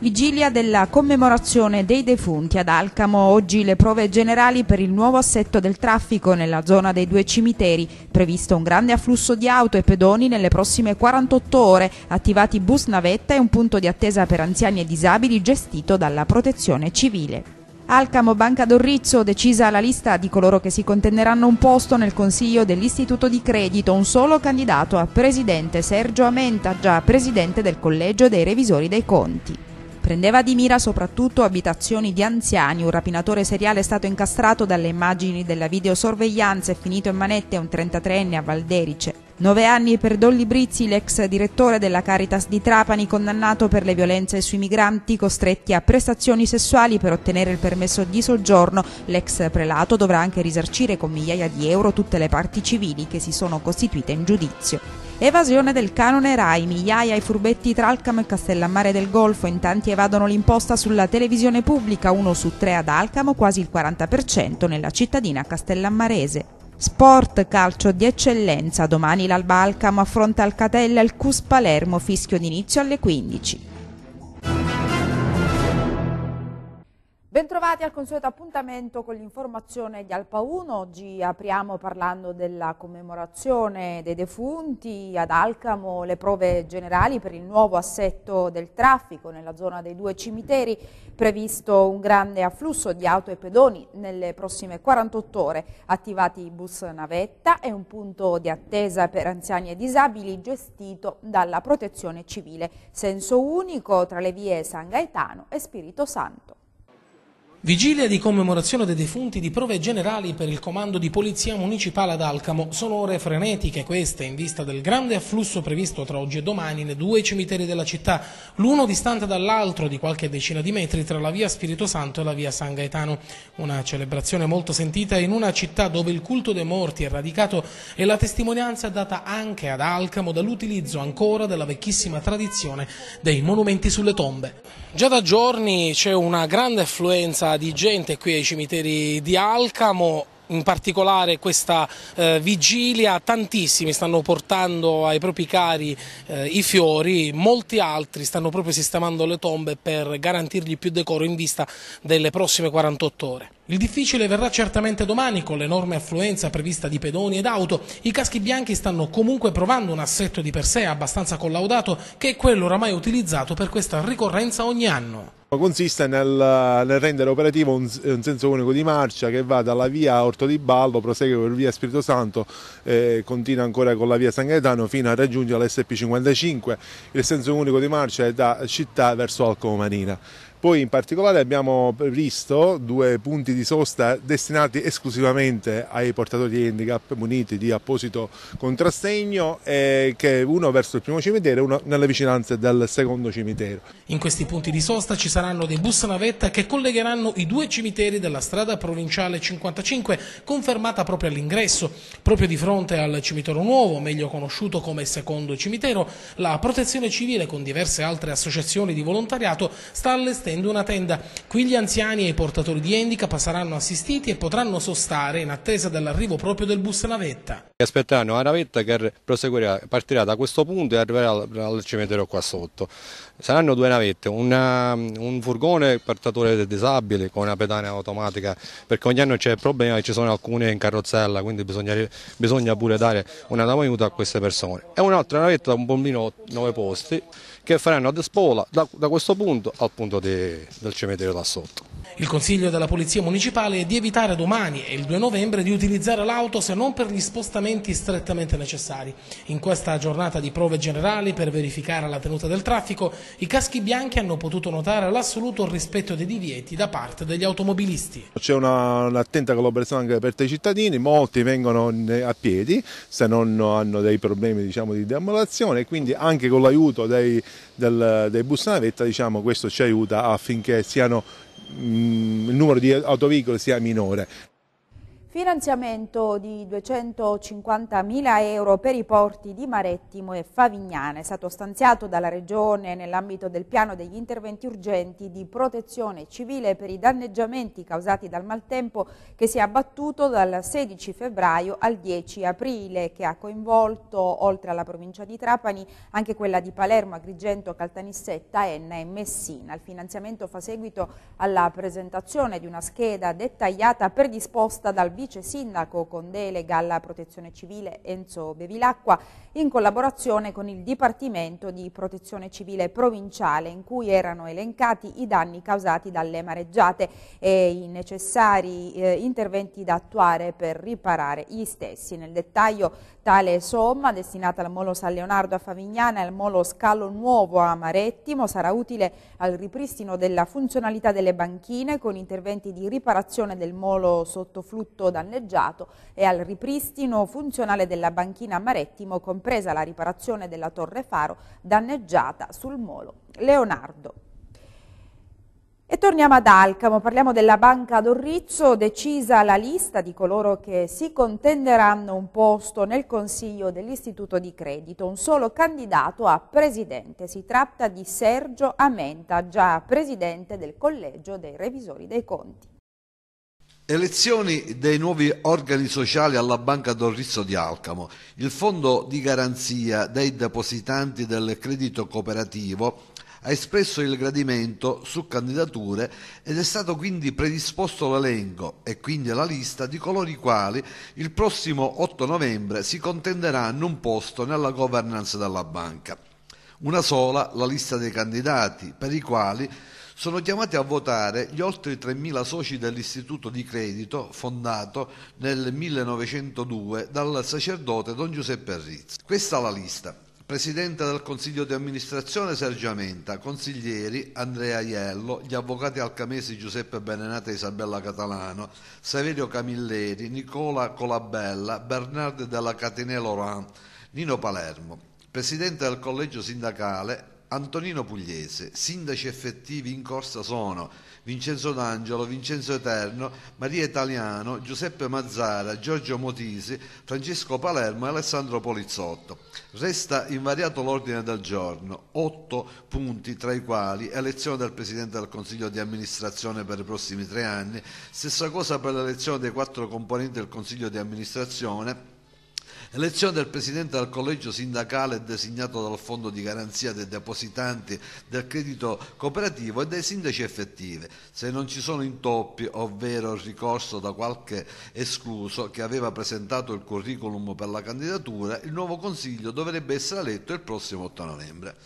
Vigilia della commemorazione dei defunti ad Alcamo, oggi le prove generali per il nuovo assetto del traffico nella zona dei due cimiteri, previsto un grande afflusso di auto e pedoni nelle prossime 48 ore, attivati bus navetta e un punto di attesa per anziani e disabili gestito dalla protezione civile. Alcamo Banca d'Orrizzo, decisa la lista di coloro che si contenderanno un posto nel consiglio dell'istituto di credito, un solo candidato a presidente, Sergio Amenta, già presidente del collegio dei revisori dei conti. Prendeva di mira soprattutto abitazioni di anziani, un rapinatore seriale è stato incastrato dalle immagini della videosorveglianza e finito in manette un 33enne a Valderice, Nove anni per Dolly Brizzi, l'ex direttore della Caritas di Trapani, condannato per le violenze sui migranti costretti a prestazioni sessuali per ottenere il permesso di soggiorno. L'ex prelato dovrà anche risarcire con migliaia di euro tutte le parti civili che si sono costituite in giudizio. Evasione del canone RAI, migliaia i furbetti tra Alcamo e Castellammare del Golfo, in tanti evadono l'imposta sulla televisione pubblica, uno su tre ad Alcamo, quasi il 40% nella cittadina castellammarese. Sport calcio di eccellenza, domani l'Alba Alcamo affronta Alcatella il Cus Palermo, fischio d'inizio alle 15. Bentrovati al consueto appuntamento con l'informazione di Alpa 1. Oggi apriamo parlando della commemorazione dei defunti ad Alcamo, le prove generali per il nuovo assetto del traffico nella zona dei due cimiteri, previsto un grande afflusso di auto e pedoni nelle prossime 48 ore, attivati i bus navetta e un punto di attesa per anziani e disabili gestito dalla protezione civile. Senso unico tra le vie San Gaetano e Spirito Santo. Vigilia di commemorazione dei defunti di prove generali per il comando di polizia municipale ad Alcamo. Sono ore frenetiche queste in vista del grande afflusso previsto tra oggi e domani nei due cimiteri della città, l'uno distante dall'altro di qualche decina di metri tra la via Spirito Santo e la via San Gaetano. Una celebrazione molto sentita in una città dove il culto dei morti è radicato e la testimonianza è data anche ad Alcamo dall'utilizzo ancora della vecchissima tradizione dei monumenti sulle tombe. Già da giorni c'è una grande affluenza affluenza di gente qui ai cimiteri di Alcamo, in particolare questa eh, vigilia tantissimi stanno portando ai propri cari eh, i fiori, molti altri stanno proprio sistemando le tombe per garantirgli più decoro in vista delle prossime 48 ore. Il difficile verrà certamente domani con l'enorme affluenza prevista di pedoni ed auto. I caschi bianchi stanno comunque provando un assetto di per sé abbastanza collaudato che è quello oramai utilizzato per questa ricorrenza ogni anno. Consiste nel, nel rendere operativo un, un, senso unico di marcia che va dalla via Orto di Ballo, prosegue per via Spirito Santo, eh, continua ancora con la via San Gaetano fino a raggiungere l'SP55. Il senso unico di marcia è da città verso Marina. Poi in particolare abbiamo previsto due punti di sosta destinati esclusivamente ai portatori di handicap muniti di apposito contrassegno, eh, che uno verso il primo cimitero e uno nelle vicinanze del secondo cimitero. In questi punti di sosta ci saranno dei bus navetta che collegheranno i due cimiteri della strada provinciale 55, confermata proprio all'ingresso. Proprio di fronte al cimitero nuovo, meglio conosciuto come secondo cimitero, la protezione civile con diverse altre associazioni di volontariato sta all'esterno attendo una tenda. Qui gli anziani e i portatori di handicap saranno assistiti e potranno sostare in attesa dell'arrivo proprio del bus navetta. Aspetteranno la navetta che partirà da questo punto e arriverà al cimitero qua sotto. Saranno due navette, una, un furgone portatore dei disabili con una pedana automatica perché ogni anno c'è il problema che ci sono alcune in carrozzella quindi bisogna, bisogna pure dare una mano aiuto a queste persone. E un'altra navetta, un bombino 9 posti che faranno a despola da, da questo punto al punto de, del cimitero là sotto. Il consiglio della Polizia Municipale è di evitare domani e il 2 novembre di utilizzare l'auto se non per gli spostamenti strettamente necessari. In questa giornata di prove generali per verificare la tenuta del traffico, i caschi bianchi hanno potuto notare l'assoluto rispetto dei divieti da parte degli automobilisti. C'è un'attenta collaborazione anche per i cittadini, molti vengono eh, a piedi se non hanno dei problemi diciamo, di demolazione, quindi anche con l'aiuto dei, dei, bus navetta diciamo, questo ci aiuta affinché siano il numero di autoveicoli sia minore. Finanziamento di 250.000 euro per i porti di Marettimo e Favignana è stato stanziato dalla Regione nell'ambito del piano degli interventi urgenti di protezione civile per i danneggiamenti causati dal maltempo che si è abbattuto dal 16 febbraio al 10 aprile che ha coinvolto oltre alla provincia di Trapani anche quella di Palermo, Agrigento, Caltanissetta, Enna e Messina. Il finanziamento fa seguito alla presentazione di una scheda dettagliata predisposta dal vice sindaco con delega alla protezione civile Enzo Bevilacqua in collaborazione con il Dipartimento di Protezione Civile Provinciale in cui erano elencati i danni causati dalle mareggiate e i necessari eh, interventi da attuare per riparare gli stessi. Nel dettaglio Tale somma, destinata al Molo San Leonardo a Favignana e al Molo Scalo Nuovo a Marettimo, sarà utile al ripristino della funzionalità delle banchine con interventi di riparazione del molo sottoflutto danneggiato e al ripristino funzionale della banchina a Marettimo, compresa la riparazione della torre faro danneggiata sul molo Leonardo. E torniamo ad Alcamo, parliamo della Banca d'Orrizzo, decisa la lista di coloro che si contenderanno un posto nel consiglio dell'istituto di credito, un solo candidato a presidente, si tratta di Sergio Amenta, già presidente del collegio dei revisori dei conti. Elezioni dei nuovi organi sociali alla Banca d'Orrizzo di Alcamo. Il fondo di garanzia dei depositanti del credito cooperativo ha espresso il gradimento su candidature ed è stato quindi predisposto l'elenco e quindi la lista di coloro i quali il prossimo 8 novembre si contenderanno un posto nella governance della banca. Una sola la lista dei candidati per i quali sono chiamati a votare gli oltre 3.000 soci dell'istituto di credito fondato nel 1902 dal sacerdote Don Giuseppe Rizzi. Questa è la lista. Presidente del Consiglio di amministrazione Sergio Amenta, consiglieri Andrea Iello, gli avvocati alcamesi Giuseppe Benenate e Isabella Catalano, Saverio Camilleri, Nicola Colabella, Bernardo della Catenè Laurent, Nino Palermo. Presidente del Collegio Sindacale Antonino Pugliese, sindaci effettivi in corsa sono Vincenzo D'Angelo, Vincenzo Eterno, Maria Italiano, Giuseppe Mazzara, Giorgio Motisi, Francesco Palermo e Alessandro Polizzotto. Resta invariato l'ordine del giorno, otto punti tra i quali elezione del Presidente del Consiglio di amministrazione per i prossimi tre anni, stessa cosa per l'elezione dei quattro componenti del Consiglio di amministrazione L'elezione del presidente del collegio sindacale designato dal fondo di garanzia dei depositanti del credito cooperativo e dei sindaci effettivi, se non ci sono intoppi, ovvero il ricorso da qualche escluso che aveva presentato il curriculum per la candidatura, il nuovo consiglio dovrebbe essere eletto il prossimo 8 novembre.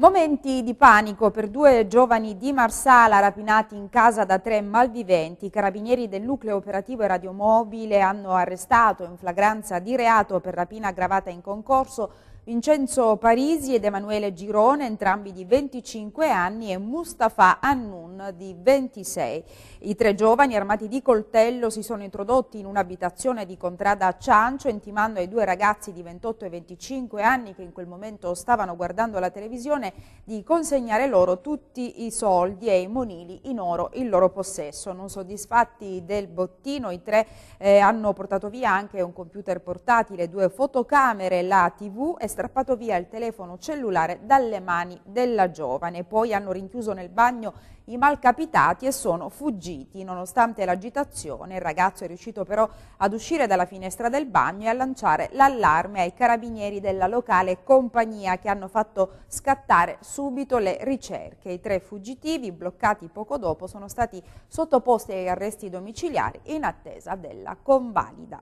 Momenti di panico per due giovani di Marsala rapinati in casa da tre malviventi. I carabinieri del nucleo operativo e radiomobile hanno arrestato in flagranza di reato per rapina aggravata in concorso Vincenzo Parisi ed Emanuele Girone, entrambi di 25 anni, e Mustafa Annun di 26. I tre giovani armati di coltello si sono introdotti in un'abitazione di contrada a Ciancio, intimando ai due ragazzi di 28 e 25 anni che in quel momento stavano guardando la televisione di consegnare loro tutti i soldi e i monili in oro in loro possesso. Non soddisfatti del bottino, i tre eh, hanno portato via anche un computer portatile, due fotocamere, la tv e strappato via il telefono cellulare dalle mani della giovane. Poi hanno rinchiuso nel bagno i malcapitati e sono fuggiti. Nonostante l'agitazione, il ragazzo è riuscito però ad uscire dalla finestra del bagno e a lanciare l'allarme ai carabinieri della locale compagnia che hanno fatto scattare subito le ricerche. I tre fuggitivi, bloccati poco dopo, sono stati sottoposti agli arresti domiciliari in attesa della convalida.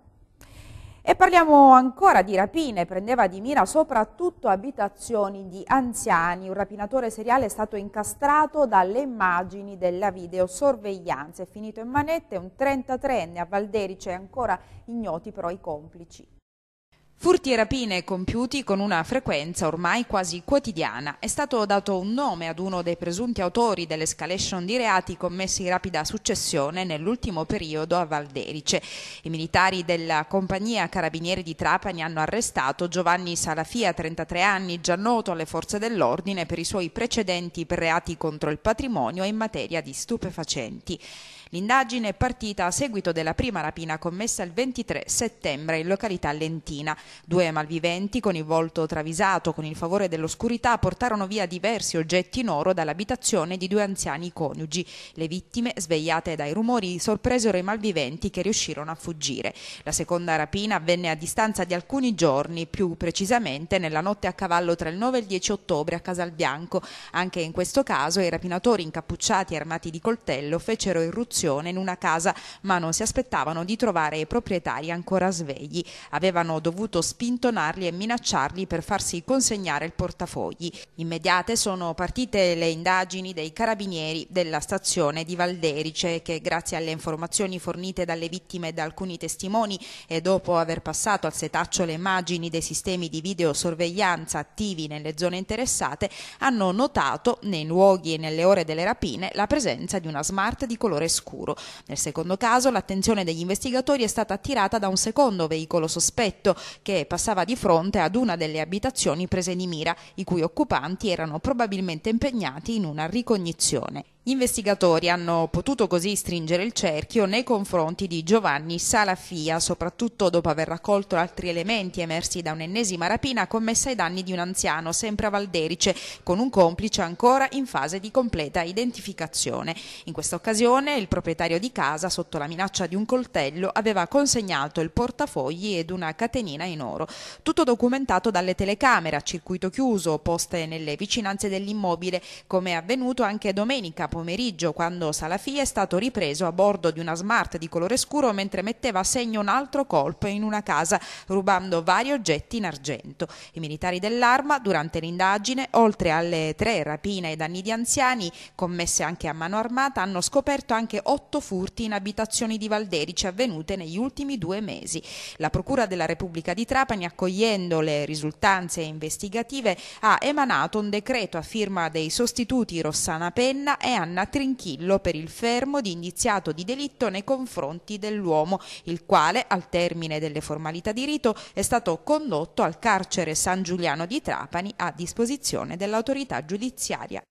E parliamo ancora di rapine, prendeva di mira soprattutto abitazioni di anziani. Un rapinatore seriale è stato incastrato dalle immagini della videosorveglianza. È finito in manette un 33enne a Valderice, ancora ignoti però i complici. Furti e rapine compiuti con una frequenza ormai quasi quotidiana. È stato dato un nome ad uno dei presunti autori dell'escalation di reati commessi in rapida successione nell'ultimo periodo a Valderice. I militari della compagnia Carabinieri di Trapani hanno arrestato Giovanni Salafia, 33 anni, già noto alle forze dell'ordine per i suoi precedenti per reati contro il patrimonio e in materia di stupefacenti. L'indagine è partita a seguito della prima rapina commessa il 23 settembre in località Lentina. Due malviventi con il volto travisato, con il favore dell'oscurità, portarono via diversi oggetti in oro dall'abitazione di due anziani coniugi. Le vittime, svegliate dai rumori, sorpresero i malviventi che riuscirono a fuggire. La seconda rapina avvenne a distanza di alcuni giorni, più precisamente nella notte a cavallo tra il 9 e il 10 ottobre a Casalbianco. Anche in questo caso i rapinatori incappucciati e armati di coltello fecero irruzione costruzione in una casa, ma non si aspettavano di trovare i proprietari ancora svegli. Avevano dovuto spintonarli e minacciarli per farsi consegnare il portafogli. Immediate sono partite le indagini dei carabinieri della stazione di Valderice che grazie alle informazioni fornite dalle vittime e da alcuni testimoni e dopo aver passato al setaccio le immagini dei sistemi di videosorveglianza attivi nelle zone interessate hanno notato nei luoghi e nelle ore delle rapine la presenza di una smart di colore scuro oscuro. Nel secondo caso l'attenzione degli investigatori è stata attirata da un secondo veicolo sospetto che passava di fronte ad una delle abitazioni prese di mira, i cui occupanti erano probabilmente impegnati in una ricognizione. Gli investigatori hanno potuto così stringere il cerchio nei confronti di Giovanni Salafia, soprattutto dopo aver raccolto altri elementi emersi da un'ennesima rapina commessa ai danni di un anziano, sempre a Valderice, con un complice ancora in fase di completa identificazione. In questa occasione il proprietario di casa, sotto la minaccia di un coltello, aveva consegnato il portafogli ed una catenina in oro. Tutto documentato dalle telecamere a circuito chiuso, poste nelle vicinanze dell'immobile, come è avvenuto anche domenica pomeriggio quando Salafi è stato ripreso a bordo di una Smart di colore scuro mentre metteva a segno un altro colpo in una casa rubando vari oggetti in argento. I militari dell'arma durante l'indagine, oltre alle tre rapine e danni di anziani commesse anche a mano armata, hanno scoperto anche otto furti in abitazioni di Valderici avvenute negli ultimi due mesi. La Procura della Repubblica di Trapani, accogliendo le risultanze investigative, ha emanato un decreto a firma dei sostituti Rossana Penna e Anna condanna Trinchillo per il fermo di indiziato di delitto nei confronti dell'uomo, il quale al termine delle formalità di rito è stato condotto al carcere San Giuliano di Trapani a disposizione dell'autorità giudiziaria.